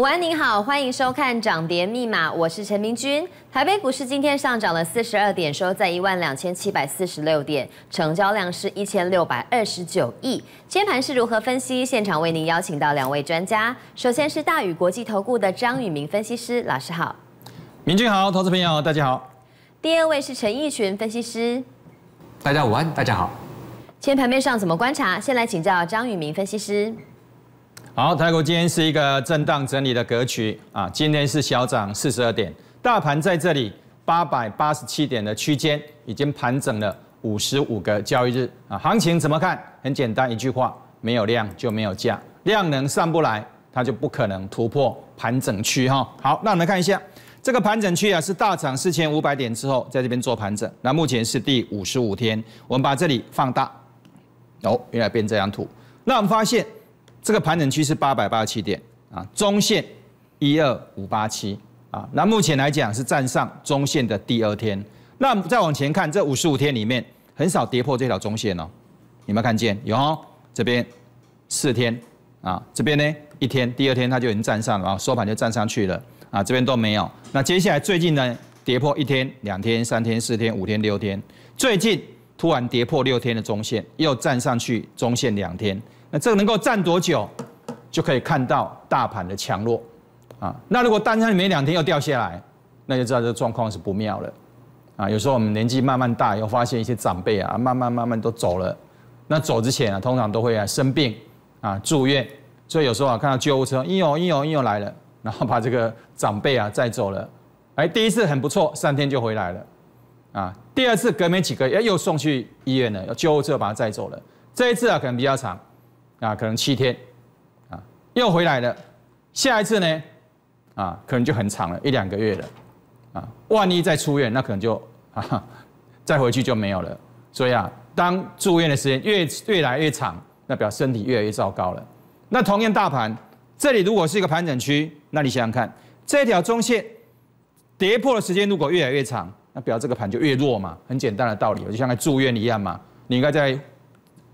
午安，您好，欢迎收看《涨跌密码》，我是陈明君。台北股市今天上涨了四十二点，收在一万两千七百四十六点，成交量是一千六百二十九亿。接盘是如何分析？现场为您邀请到两位专家，首先是大宇国际投顾的张宇明分析师，老师好。明君好，投资朋友大家好。第二位是陈奕群分析师，大家午安，大家好。今天盘面上怎么观察？先来请教张宇明分析师。好，泰国今天是一个震荡整理的格局啊，今天是小涨四十二点，大盘在这里八百八十七点的区间已经盘整了五十五个交易日啊，行情怎么看？很简单一句话，没有量就没有价，量能上不来，它就不可能突破盘整区哈。好，那我们看一下这个盘整区啊，是大涨四千五百点之后，在这边做盘整，那目前是第五十五天，我们把这里放大，哦，原来变这张图，那我们发现。这个盘整区是八百八十七点啊，中线一二五八七啊，那目前来讲是站上中线的第二天。那再往前看，这五十五天里面很少跌破这条中线哦。有没有看见？有，这边四天啊，这边呢一天，第二天它就已经站上了，啊，收盘就站上去了啊，这边都没有。那接下来最近呢，跌破一天、两天、三天、四天、五天、六天，最近突然跌破六天的中线，又站上去中线两天。那这个能够站多久，就可以看到大盘的强弱，啊，那如果单上没两天又掉下来，那就知道这个状况是不妙了，啊，有时候我们年纪慢慢大，又发现一些长辈啊，慢慢慢慢都走了，那走之前啊，通常都会啊生病啊住院，所以有时候啊看到救护车，哎呦哎呦哎呦来了，然后把这个长辈啊载走了，哎第一次很不错，三天就回来了，啊，第二次隔没几个月又送去医院了，要救护车把他载走了，这一次啊可能比较长。啊，可能七天，啊，又回来了，下一次呢，啊，可能就很长了，一两个月了，啊，万一再出院，那可能就啊，再回去就没有了。所以啊，当住院的时间越越来越长，那表身体越来越糟糕了。那同样，大盘这里如果是一个盘整区，那你想想看，这条中线跌破的时间如果越来越长，那表这个盘就越弱嘛，很简单的道理，就像住院一样嘛，你应该在。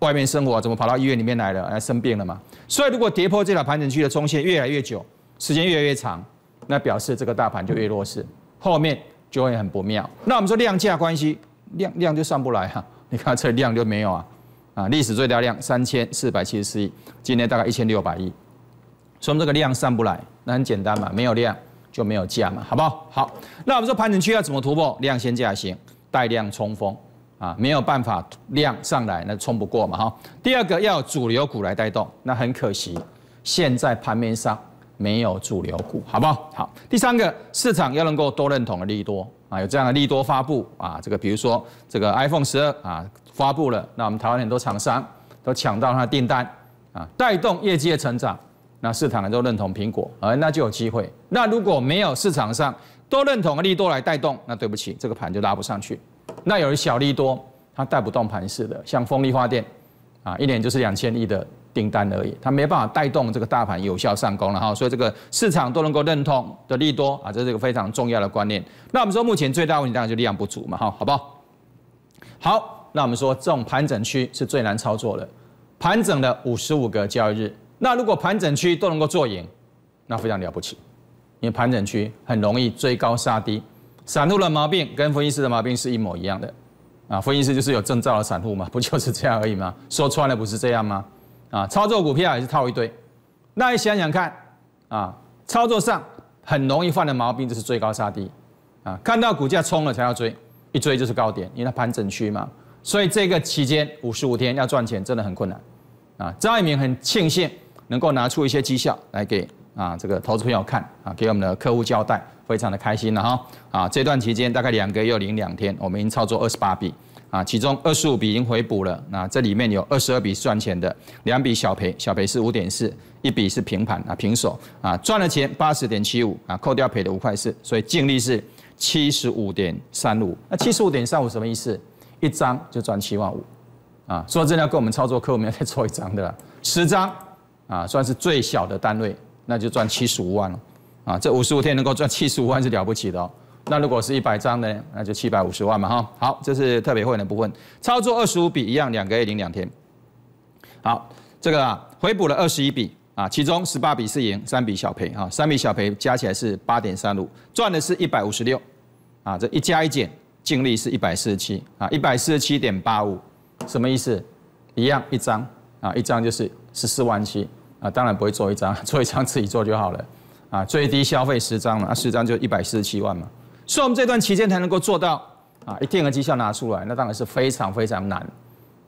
外面生活怎么跑到医院里面来了？生病了嘛？所以如果跌破这条盘整区的中线，越来越久，时间越来越长，那表示这个大盘就越弱势，后面就会很不妙。那我们说量价关系，量量就上不来啊？你看这量就没有啊？啊，历史最大量三千四百七十四亿，今天大概一千六百亿，明这个量上不来，那很简单嘛，没有量就没有价嘛，好不好？好，那我们说盘整区要怎么突破？量先价先，带量冲锋。啊，没有办法量上来，那冲不过嘛哈。第二个要主流股来带动，那很可惜，现在盘面上没有主流股，好不好？好。第三个市场要能够多认同的利多啊，有这样的利多发布啊，这个比如说这个 iPhone 十二啊发布了，那我们台湾很多厂商都抢到它的订单啊，带动业绩的成长，那市场人都认同苹果，啊、那就有机会。那如果没有市场上多认同的利多来带动，那对不起，这个盘就拉不上去。那有人小利多，它带不动盘势的，像风力发电，啊，一年就是两千亿的订单而已，它没办法带动这个大盘有效上攻了哈，所以这个市场都能够认同的利多啊，这是一个非常重要的观念。那我们说目前最大问题当然就力量不足嘛哈，好不好？好，那我们说这种盘整区是最难操作的，盘整的五十五个交易日，那如果盘整区都能够做赢，那非常了不起，因为盘整区很容易追高杀低。散户的毛病跟分析师的毛病是一模一样的，啊，分析师就是有证照的散户嘛，不就是这样而已吗？说穿了不是这样吗？啊，操作股票也是套一堆，那你想想看，啊，操作上很容易犯的毛病就是追高杀低，啊，看到股价冲了才要追，一追就是高点，因为盘整区嘛，所以这个期间五十五天要赚钱真的很困难，啊，张一鸣很庆幸能够拿出一些绩效来给啊这个投资朋友看，啊，给我们的客户交代。非常的开心了哈啊，这段期间大概两个月零两天，我们已经操作二十八笔啊，其中二十五笔已经回补了，那这里面有二十二笔赚钱的，两笔小赔，小赔是五点四，一笔是平盘啊平手啊，赚了钱八十点七五啊，扣掉赔的五块四，所以净利是七十五点三五。那七十五点三五什么意思？一张就赚七万五啊，说真的，跟我们操作客我们要再做一张的了，十张啊，算是最小的单位，那就赚七十五万了。啊，这五十五天能够赚七十五万是了不起的哦。那如果是一百张呢？那就七百五十万嘛，哈。好，这是特别会的部分。操作二十五笔一样，两个月零两天。好，这个啊，回补了二十一笔啊，其中十八笔是赢，三笔小赔哈，三笔小赔加起来是八点三五，赚的是一百五十六，啊，这一加一减净利是一百四十七啊，一百四十七点八五，什么意思？一样一张啊，一张就是十四万七啊，当然不会做一张，做一张自己做就好了。啊，最低消费十张嘛，那十张就一百四十七万嘛，所以我们这段期间才能够做到啊，一定的绩效拿出来，那当然是非常非常难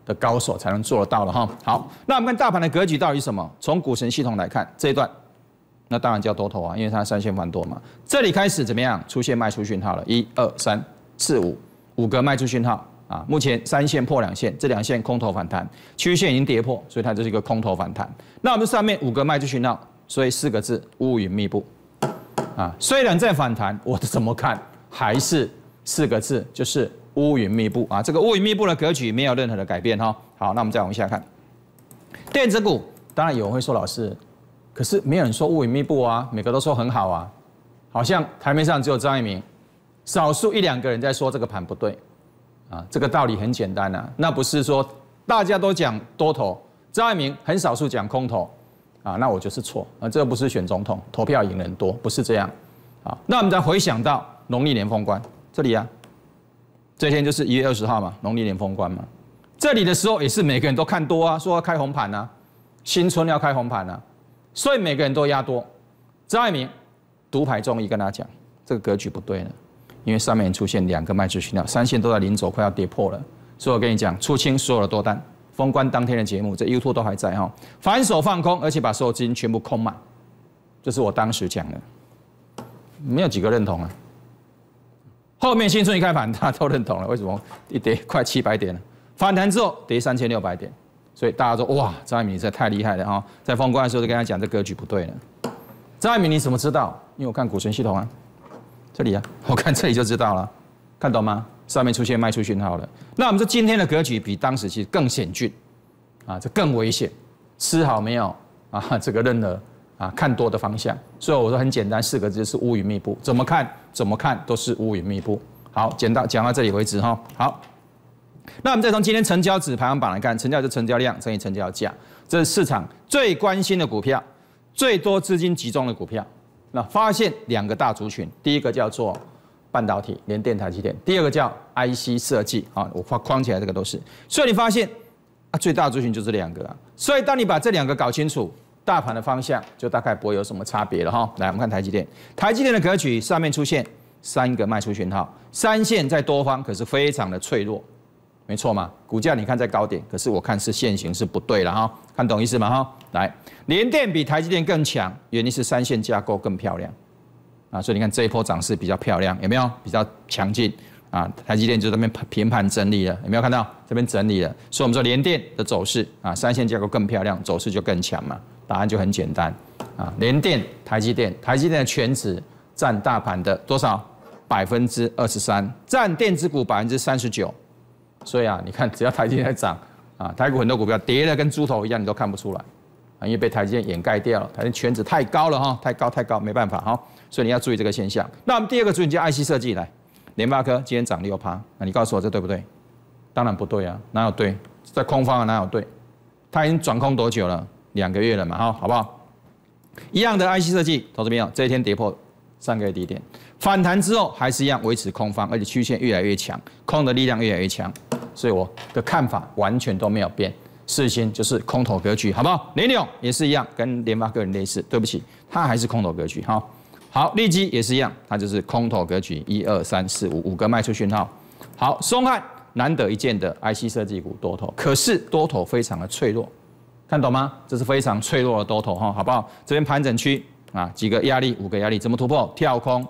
的高手才能做得到了哈。好，那我们看大盘的格局到底什么？从股神系统来看，这一段那当然叫多头啊，因为它三线翻多嘛。这里开始怎么样？出现卖出讯号了，一二三四五五个卖出讯号啊。目前三线破两线，这两线空头反弹，区线已经跌破，所以它就是一个空头反弹。那我们上面五个卖出讯号。所以四个字，乌云密布，啊，虽然在反弹，我怎么看还是四个字，就是乌云密布啊。这个乌云密布的格局没有任何的改变哈。好，那我们再往下看，电子股当然有人会说老师，可是没有人说乌云密布啊，每个都说很好啊，好像台面上只有张一鸣，少数一两个人在说这个盘不对啊。这个道理很简单呐，那不是说大家都讲多头，张一鸣很少数讲空头。啊，那我就是错啊！这个不是选总统，投票赢人多，不是这样。啊。那我们再回想到农历年封关这里啊，这天就是一月二十号嘛，农历年封关嘛。这里的时候也是每个人都看多啊，说要开红盘啊，新春要开红盘啊，所以每个人都压多。张爱民独排众议，跟他讲，这个格局不对了，因为上面出现两个卖出去号，三线都在临走快要跌破了，所以我跟你讲，出清所有的多单。封关当天的节目，这 YouTube 都还在哈，反手放空，而且把所有资金全部空满，这是我当时讲的，没有几个认同啊。后面新春一开盘，大家都认同了，为什么？一跌 快七百点了，反弹之后跌三千六百点，所以大家说哇，张爱民你实在太厉害了哈，在封关的时候就跟他讲这格局不对了，张爱民你怎么知道？因为我看股神系统啊，这里啊，我看这里就知道了，看懂吗？上面出现卖出讯号了，那我们说今天的格局比当时其实更险峻，啊，这更危险，吃好没有啊？这个任何啊，看多的方向，所以我说很简单四个字是乌云密布，怎么看怎么看都是乌云密布。好，讲到讲到这里为止哈。好，那我们再从今天成交指排行榜来看，成交就成交量乘以成交价，这是市场最关心的股票，最多资金集中的股票。那发现两个大族群，第一个叫做。半导体连电、台积电，第二个叫 IC 设计啊，我框框起来这个都是。所以你发现啊，最大的族群就是两个啊。所以当你把这两个搞清楚，大盘的方向就大概不会有什么差别了哈。来，我们看台积电，台积电的格局上面出现三个卖出讯号，三线在多方可是非常的脆弱，没错嘛。股价你看在高点，可是我看是线型是不对了哈。看懂意思吗哈？来，联电比台积电更强，原因是三线架构更漂亮。啊，所以你看这一波涨势比较漂亮，有没有比较强劲？啊，台积电就在那边平盘整理了，有没有看到这边整理了？所以我们说联电的走势啊，三线架构更漂亮，走势就更强嘛。答案就很简单啊，联电、台积电，台积电的全值占大盘的多少？百分之二十三，占电子股百分之三十九。所以啊，你看只要台积电在涨啊，台股很多股票跌了跟猪头一样，你都看不出来。因为被台积电掩盖掉了，台积全指太高了哈，太高太高，没办法哈，所以你要注意这个现象。那我们第二个主，你叫 IC 设计来，联发科今天涨六趴，那你告诉我这对不对？当然不对啊，哪有对，在空方啊，哪有对？它已经转空多久了？两个月了嘛，哈，好不好？一样的 IC 设计，同志们，这一天跌破三个月低点，反弹之后还是一样维持空方，而且曲线越来越强，空的力量越来越强，所以我的看法完全都没有变。四星就是空头格局，好不好？联影也是一样，跟联发科人类似。对不起，它还是空头格局。好，好，利基也是一样，它就是空头格局。一二三四五，五个卖出讯号。好，松汉难得一见的 IC 设计股多头，可是多头非常的脆弱，看懂吗？这是非常脆弱的多头，哈，好不好？这边盘整区啊，几个压力，五个压力，怎么突破？跳空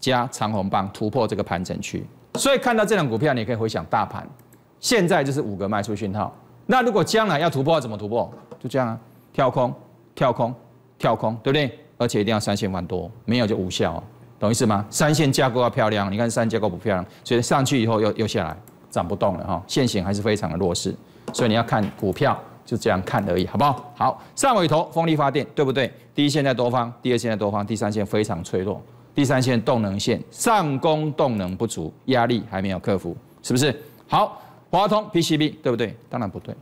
加长红棒突破这个盘整区。所以看到这档股票，你可以回想大盘，现在就是五个卖出讯号。那如果将来要突破，怎么突破？就这样，啊，跳空，跳空，跳空，对不对？而且一定要三千万多，没有就无效，懂意思吗？三线架构要漂亮，你看三线架构不漂亮，所以上去以后又又下来，涨不动了哈。现型还是非常的弱势，所以你要看股票就这样看而已，好不好？好，上尾头，风力发电，对不对？第一线在多方，第二线在多方，第三线非常脆弱，第三线动能线上攻动能不足，压力还没有克服，是不是？好。华通 PCB 对不对？当然不对，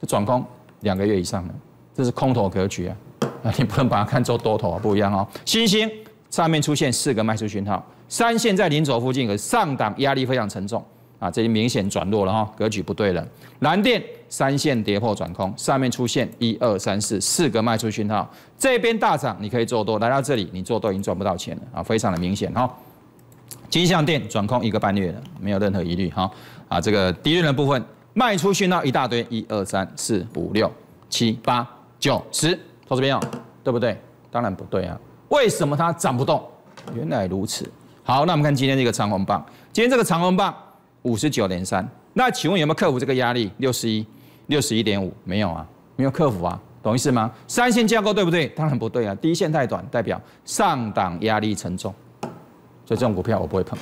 这转空两个月以上的，这是空头格局啊！啊，你不能把它看作多头啊，不一样哦。星星上面出现四个卖出讯号，三线在零轴附近，可上档压力非常沉重啊，这经明显转弱了哈，格局不对了。蓝电三线跌破转空，上面出现一二三四四个卖出讯号，这边大涨你可以做多，来到这里你做多已经赚不到钱了啊，非常的明显哈。金象店转空一个半月了，没有任何疑虑哈啊，这个低利的部分卖出讯号一大堆，一二三四五六七八九十，投资没有对不对？当然不对啊，为什么它涨不动？原来如此。好，那我们看今天这个长虹棒，今天这个长虹棒五十九点三，那请问有没有克服这个压力？六十一、六十一点五，没有啊，没有克服啊，懂意思吗？三线架构对不对？当然不对啊，第一线太短，代表上档压力沉重。所以这种股票我不会碰，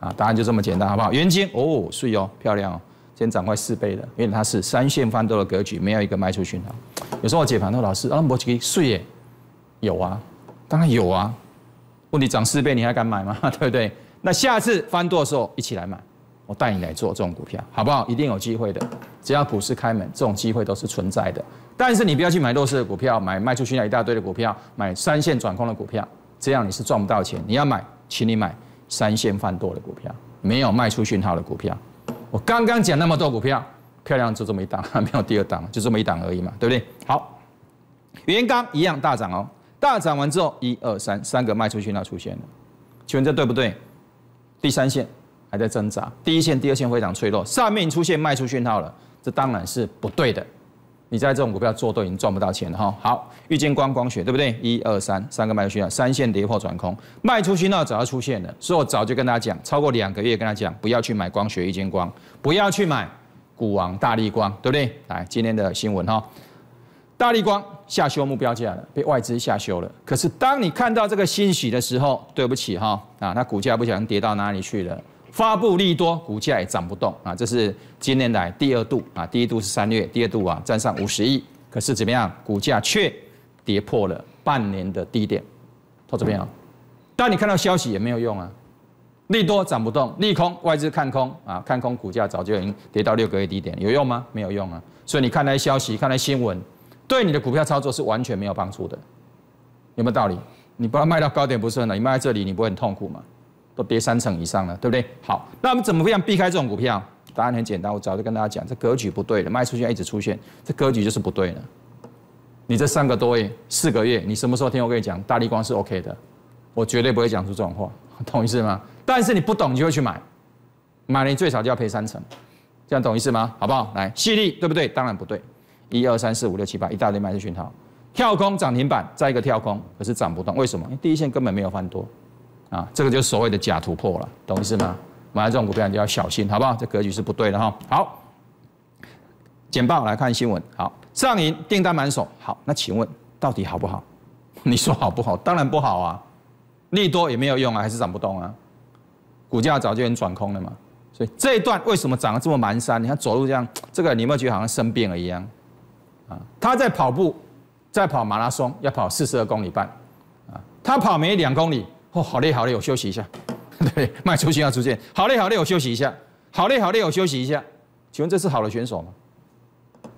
啊，答案就这么简单，好不好？元金哦，碎哦，漂亮哦，今天涨快四倍了，因为它是三线翻多的格局，没有一个卖出讯号。有时候我解盘说，老师啊，摩奇碎耶，有啊，当然有啊，问题涨四倍你还敢买吗？对不对？那下次翻多的时候一起来买，我带你来做这种股票，好不好？一定有机会的，只要股市开门，这种机会都是存在的。但是你不要去买弱势的股票，买卖出讯号一大堆的股票，买三线转空的股票，这样你是赚不到钱。你要买。请你买三线贩多的股票，没有卖出讯号的股票。我刚刚讲那么多股票，漂亮就这么一档，没有第二档，就这么一档而已嘛，对不对？好，元刚一样大涨哦，大涨完之后，一二三三个卖出讯号出现了，请问这对不对？第三线还在挣扎，第一线、第二线非常脆弱，上面出现卖出讯号了，这当然是不对的。你在这种股票做都已经赚不到钱了哈。好，遇见光光学对不对？一二三，三个卖出去了，三线跌破转空，卖出去那早要出现了，所以我早就跟大家讲，超过两个月跟他讲，不要去买光学遇见光，不要去买股王大力光，对不对？来今天的新闻哈，大力光下修目标价了，被外资下修了。可是当你看到这个欣喜的时候，对不起哈，啊，那股价不小心跌到哪里去了。发布利多，股价也涨不动啊！这是今年来第二度啊，第一度是三月，第二度啊，站上五十亿，可是怎么样，股价却跌破了半年的低点，投怎朋友，当你看到消息也没有用啊，利多涨不动，利空外资看空啊，看空股价早就已经跌到六个月低点，有用吗？没有用啊！所以你看些消息，看些新闻，对你的股票操作是完全没有帮助的，有没有道理？你把它卖到高点不是很难，你卖在这里，你不会很痛苦吗？都跌三成以上了，对不对？好，那我们怎么样避开这种股票？答案很简单，我早就跟大家讲，这格局不对了，卖出去一直出现，这格局就是不对的。你这三个多月、四个月，你什么时候听我跟你讲，大力光是 OK 的？我绝对不会讲出这种话，懂意思吗？但是你不懂，你就会去买，买了你最少就要赔三成，这样懂意思吗？好不好？来，细粒对不对？当然不对。一二三四五六七八，一大堆卖出讯号，跳空涨停板，再一个跳空，可是涨不动，为什么？因为第一线根本没有翻多。啊，这个就是所谓的假突破了，懂意思吗？买这种股票你就要小心，好不好？这格局是不对的哈。好，简报来看新闻。好，上影订单满手。好，那请问到底好不好？你说好不好？当然不好啊，利多也没有用啊，还是涨不动啊。股价早就已经转空了嘛。所以这一段为什么涨得这么蹒跚？你看走路这样，这个你有没有觉得好像生病了一样？啊，他在跑步，在跑马拉松，要跑四十二公里半啊。他跑没两公里。哦，好累，好累，我休息一下。对，卖出去号出现。好累，好累，我休息一下。好累，好累，我休息一下。请问这是好的选手吗？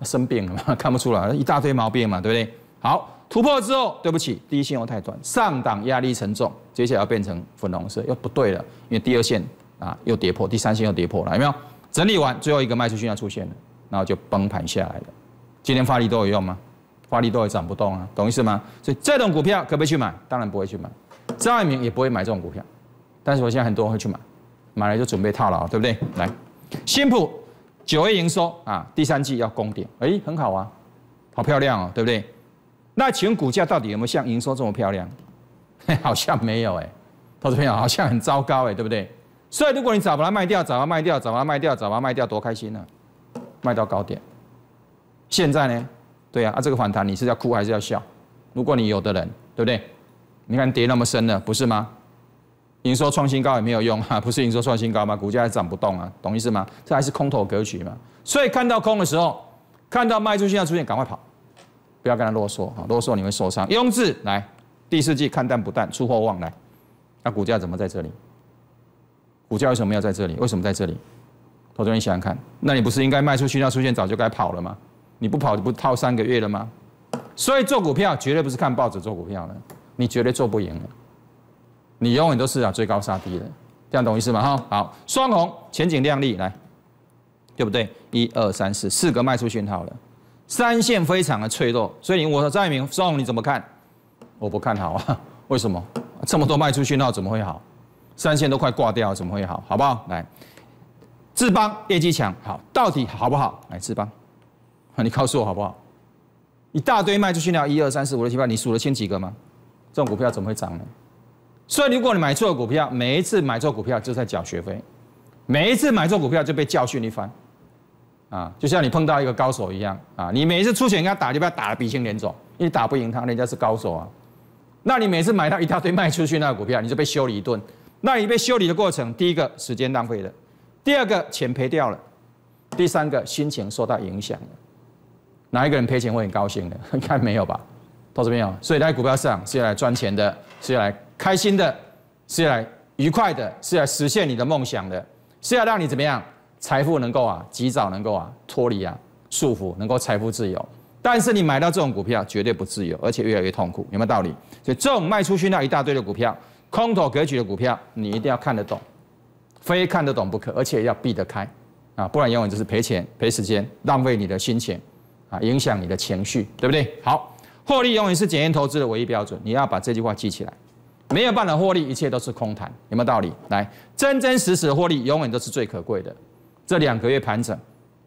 生病了吗？看不出来，一大堆毛病嘛，对不对？好，突破之后，对不起，第一线又太短，上档压力沉重。接下来要变成粉红色，又不对了，因为第二线啊又跌破，第三线又跌破了，有没有？整理完，最后一个卖出去号出现了，然后就崩盘下来了。今天发力都有用吗？发力都涨不动啊，懂意思吗？所以这种股票可不可以去买？当然不会去买。张爱民也不会买这种股票，但是我现在很多人会去买，买了就准备套牢，对不对？来，新普九月营收啊，第三季要攻顶，哎，很好啊，好漂亮哦，对不对？那请问股价到底有没有像营收这么漂亮？好像没有哎，投资朋友好像很糟糕哎，对不对？所以如果你早把它卖掉，早把它卖掉，早把它卖掉，早把它卖掉，多开心啊！卖到高点。现在呢？对啊，啊，这个反弹你是要哭还是要笑？如果你有的人，对不对？你看跌那么深了，不是吗？你说创新高也没有用哈，不是你说创新高吗？股价还涨不动啊，懂意思吗？这还是空头格局嘛。所以看到空的时候，看到卖出去要出现，赶快跑，不要跟他啰嗦啊，啰嗦你会受伤。雍志来，第四季看淡不淡，出货旺来，那股价怎么在这里？股价为什么要在这里？为什么在这里？投资人想想看，那你不是应该卖出去要出现，早就该跑了吗？你不跑不套三个月了吗？所以做股票绝对不是看报纸做股票了。你绝对做不赢了，你永远都是啊追高杀低的，这样懂意思吗？哈，好，双红前景亮丽，来，对不对？一二三四，四个卖出讯号了，三线非常的脆弱，所以我说张一鸣，双红你怎么看？我不看好啊，为什么这么多卖出讯号怎么会好？三线都快挂掉怎么会好？好不好？来，智邦业绩强，好，到底好不好？来智邦，你告诉我好不好？一大堆卖出讯号，一二三四五六七八，你数得清几个吗？这种股票怎么会涨呢？所以如果你买错股票，每一次买错股票就在缴学费，每一次买错股票就被教训一番，啊，就像你碰到一个高手一样啊，你每一次出拳跟他打，就被打得鼻青脸肿，你打不赢他，人家是高手啊。那你每次买到一大堆卖出去那个股票，你就被修理一顿。那你被修理的过程，第一个时间浪费了，第二个钱赔掉了，第三个心情受到影响了。哪一个人赔钱会很高兴的？应该没有吧。投这边有，所以在股票市场是要来赚钱的，是要来开心的，是要来愉快的，是要实现你的梦想的，是要让你怎么样，财富能够啊及早能够啊脱离啊束缚，能够财富自由。但是你买到这种股票绝对不自由，而且越来越痛苦，有没有道理？所以这种卖出去那一大堆的股票，空头格局的股票，你一定要看得懂，非看得懂不可，而且要避得开啊，不然永远就是赔钱、赔时间、浪费你的心情啊，影响你的情绪，对不对？好。获利永远是检验投资的唯一标准，你要把这句话记起来。没有办法获利，一切都是空谈，有没有道理？来，真真实实的获利永远都是最可贵的。这两个月盘整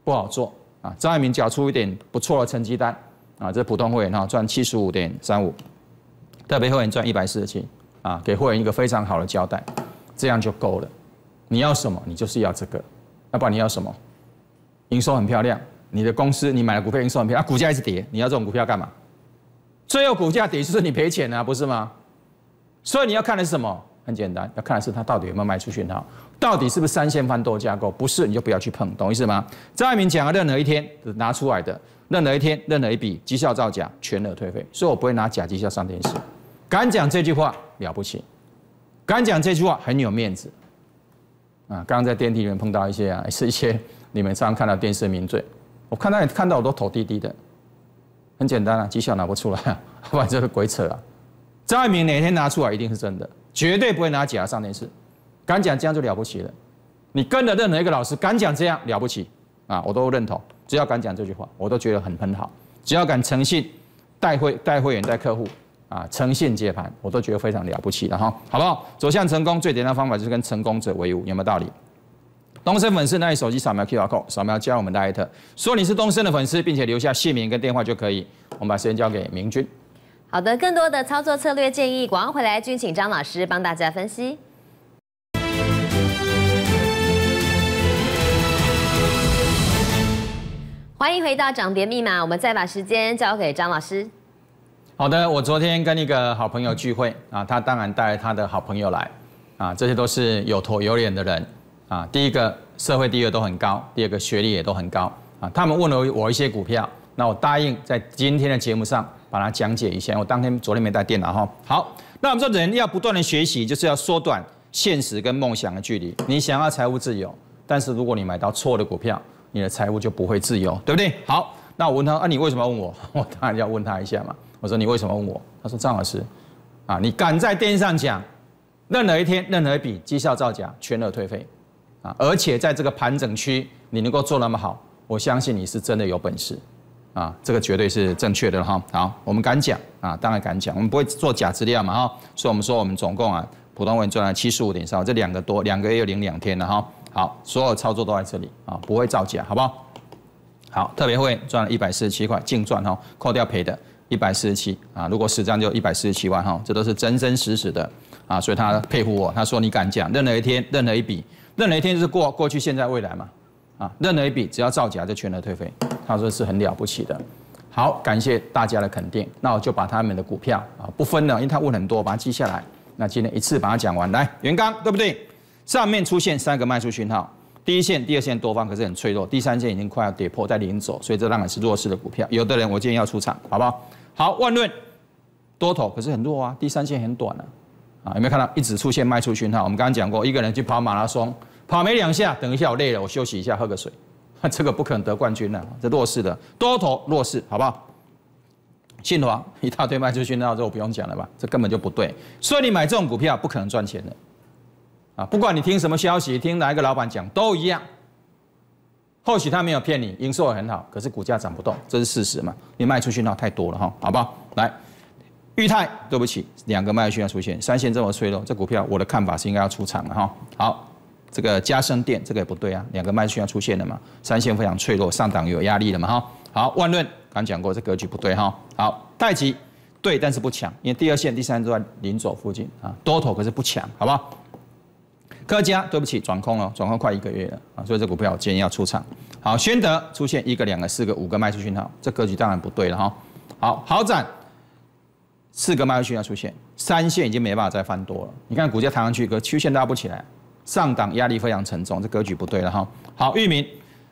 不好做啊，张爱民缴出一点不错的成绩单啊，这普通会员哈赚七十五点三五，特别会员赚一百四十七啊，给会员一个非常好的交代，这样就够了。你要什么？你就是要这个，要不然你要什么？营收很漂亮，你的公司你买了股票营收很漂亮，股价一直跌，你要这种股票干嘛？最后股价跌于是你赔钱啊，不是吗？所以你要看的是什么？很简单，要看的是它到底有没有卖出去，号，到底是不是三线翻多架构？不是你就不要去碰，懂意思吗？张爱民讲的任何一天拿出来的，任何一天任何一笔绩效造假，全额退费。所以我不会拿假绩效上电视。敢讲这句话了不起，敢讲这句话很有面子。啊，刚刚在电梯里面碰到一些啊，是一些你们常看的电视名嘴，我看到你看到我都头低低的。很简单啊，绩效拿不出来，啊，把这个鬼扯啊！张爱民哪天拿出来一定是真的，绝对不会拿假上电视。敢讲这样就了不起了，你跟着任何一个老师敢讲这样了不起啊，我都认同。只要敢讲这句话，我都觉得很很好。只要敢诚信带会带会员带客户啊，诚信接盘，我都觉得非常了不起的哈，好不好？走向成功最简单方法就是跟成功者为伍，有没有道理？东升粉丝，拿起手机扫描 QR code，扫描加我们的艾特。说你是东升的粉丝，并且留下姓名跟电话就可以。我们把时间交给明君。好的，更多的操作策略建议，广安回来就请张老师帮大家分析。欢迎回到涨跌密码，我们再把时间交给张老师。好的，我昨天跟一个好朋友聚会啊，他当然带他的好朋友来啊，这些都是有头有脸的人。啊，第一个社会地位都很高，第二个学历也都很高。啊，他们问了我一些股票，那我答应在今天的节目上把它讲解一下。我当天昨天没带电脑哈。好，那我们说人要不断的学习，就是要缩短现实跟梦想的距离。你想要财务自由，但是如果你买到错的股票，你的财务就不会自由，对不对？好，那我问他，那你为什么要问我？我当然要问他一下嘛。我说你为什么问我？他说张老师，啊，你敢在电视上讲，任何一天任何一笔绩效造假，全额退费。而且在这个盘整区，你能够做那么好，我相信你是真的有本事，啊，这个绝对是正确的哈。好，我们敢讲啊，当然敢讲，我们不会做假资料嘛哈。所以，我们说我们总共啊，普通人赚了七十五点三，这两个多，两个又零两天了哈。好，所有操作都在这里啊，不会造假，好不好？好，特别会赚了一百四十七块，净赚哈，扣掉赔的，一百四十七啊。如果十张就一百四十七万哈，这都是真真实实的啊。所以他佩服我，他说你敢讲，任何一天，任何一笔。任哪一天就是过过去、现在、未来嘛，啊，任哪一笔只要造假就全额退费，他说是很了不起的。好，感谢大家的肯定，那我就把他们的股票啊不分了，因为他问很多，把它记下来。那今天一次把它讲完。来，袁刚对不对？上面出现三个卖出讯号，第一线、第二线多方可是很脆弱，第三线已经快要跌破在临走，所以这当然是弱势的股票。有的人我建议要出场，好不好？好，万润多头可是很弱啊，第三线很短了，啊，有没有看到一直出现卖出讯号？我们刚刚讲过，一个人去跑马拉松。跑没两下，等一下我累了，我休息一下，喝个水。这个不可能得冠军的，这弱势的多头弱势，好不好？信华一大堆卖出去，那这我不用讲了吧？这根本就不对，所以你买这种股票不可能赚钱的啊！不管你听什么消息，听哪一个老板讲都一样。或许他没有骗你，营收很好，可是股价涨不动，这是事实嘛？你卖出去那太多了哈，好不好？来，裕泰，对不起，两个卖出去要出现三线这么脆弱，这股票我的看法是应该要出场了哈。好。这个加深电，这个也不对啊，两个卖出讯要出现了嘛，三线非常脆弱，上档有压力了嘛哈。好，万润刚讲过，这格局不对哈。好，太极对，但是不强，因为第二线、第三都在零附近啊，多头可是不强，好不好？科佳，对不起，转空了，转空快一个月了啊，所以这股票我建议要出场。好，宣德出现一个、两个、四个、五个卖出讯号，这格局当然不对了哈。好，豪展四个卖出讯号出现，三线已经没办法再翻多了，你看股价弹上去，可曲线拉不起来。上档压力非常沉重，这格局不对了哈。好，玉明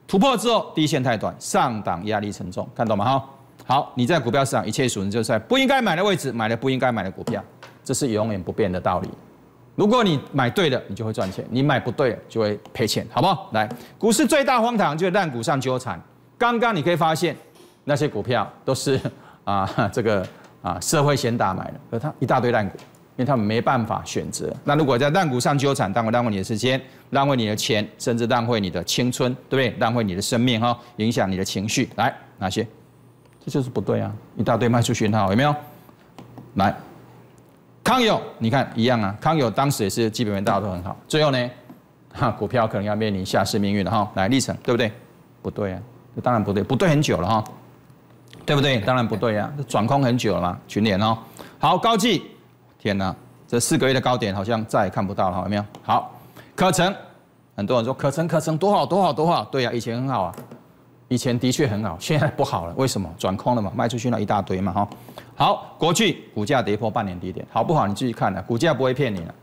突破之后，低线太短，上档压力沉重，看懂吗？哈。好，你在股票市场一切输，就是在不应该买的位置买了不应该买的股票，这是永远不变的道理。如果你买对了，你就会赚钱；你买不对了，就会赔钱，好不好？来，股市最大荒唐就是烂股上纠缠。刚刚你可以发现那些股票都是啊这个啊社会先打买的，而它一大堆烂股。因为他们没办法选择。那如果在烂股上纠缠，耽误耽误你的时间，浪费你的钱，甚至浪费你的青春，对不对？浪费你的生命哈，影响你的情绪。来，哪些？这就是不对啊！一大堆卖出讯号，有没有？来，康友，你看一样啊。康友当时也是基本面大家都很好，最后呢，哈，股票可能要面临下市命运了哈。来，历程对不对？不对啊，这当然不对，不对很久了哈，对不对？当然不对啊，这转空很久了，嘛，群联哦。好，高技。天呐，这四个月的高点好像再也看不到了，有没有？好，可成，很多人说可成可成多好多好多好，对呀，以前很好啊，以前的确很好，现在不好了，为什么？转空了嘛，卖出去了一大堆嘛，哈。好，国巨股价跌破半年低点，好不好？你自己看的，股价不会骗你的，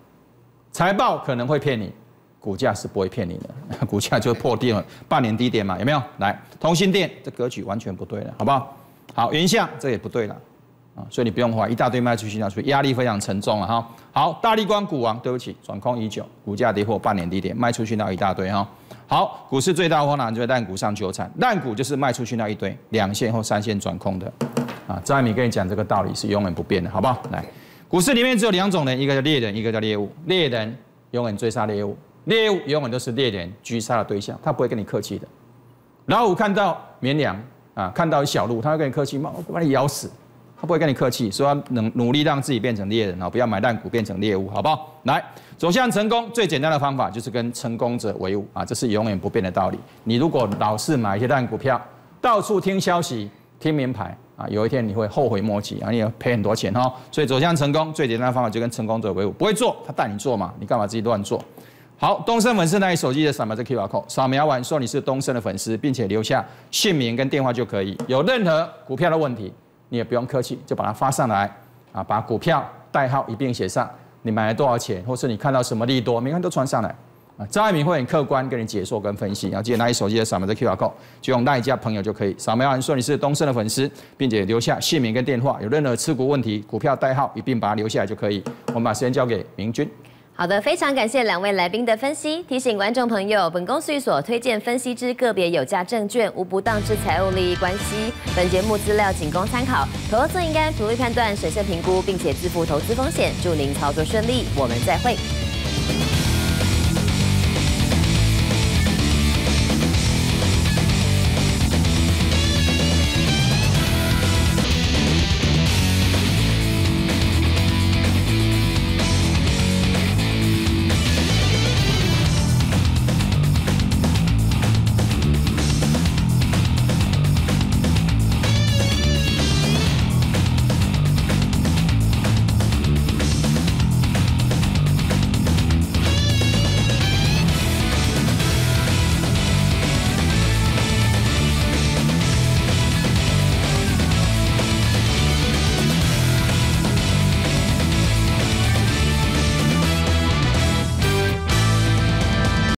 财报可能会骗你，股价是不会骗你的，股价就破底了，半年低点嘛，有没有？来，同心店这格局完全不对了，好不好？好，云象这也不对了。啊，所以你不用花一大堆卖出去，那压力非常沉重了哈。好，大力光股王，对不起，转空已久，股价跌破半年低点，卖出去那一大堆哈。好，股市最大的荒难就是烂股上纠缠，烂股就是卖出去那一堆两线或三线转空的啊。张敏跟你讲这个道理是永远不变的，好不好？来，股市里面只有两种人，一个叫猎人，一个叫猎物。猎人永远追杀猎物，猎物永远都是猎人狙杀的对象，他不会跟你客气的。老虎看到绵羊啊，看到小鹿，他会跟你客气吗？我把你咬死。他不会跟你客气，说能努力让自己变成猎人哦，不要买烂股变成猎物，好不好？来走向成功最简单的方法就是跟成功者为伍啊，这是永远不变的道理。你如果老是买一些烂股票，到处听消息、听名牌啊，有一天你会后悔莫及，你要赔很多钱哈。所以走向成功最简单的方法就跟成功者为伍，不会做他带你做嘛，你干嘛自己乱做？好，东升粉饰那手机的扫描这 Q R code，扫描完说你是东升的粉丝，并且留下姓名跟电话就可以。有任何股票的问题。你也不用客气，就把它发上来啊，把股票代号一并写上，你买了多少钱，或是你看到什么利多，每个人都传上来啊。张爱民会很客观跟你解说跟分析，要记得拿你手机来扫描这 QR code，就用那一家朋友就可以。扫描完说你是东升的粉丝，并且留下姓名跟电话，有任何持股问题，股票代号一并把它留下来就可以。我们把时间交给明君。好的，非常感谢两位来宾的分析。提醒观众朋友，本公司所推荐分析之个别有价证券，无不当之财务利益关系。本节目资料仅供参考，投资应该独立判断、审慎评估，并且自负投资风险。祝您操作顺利，我们再会。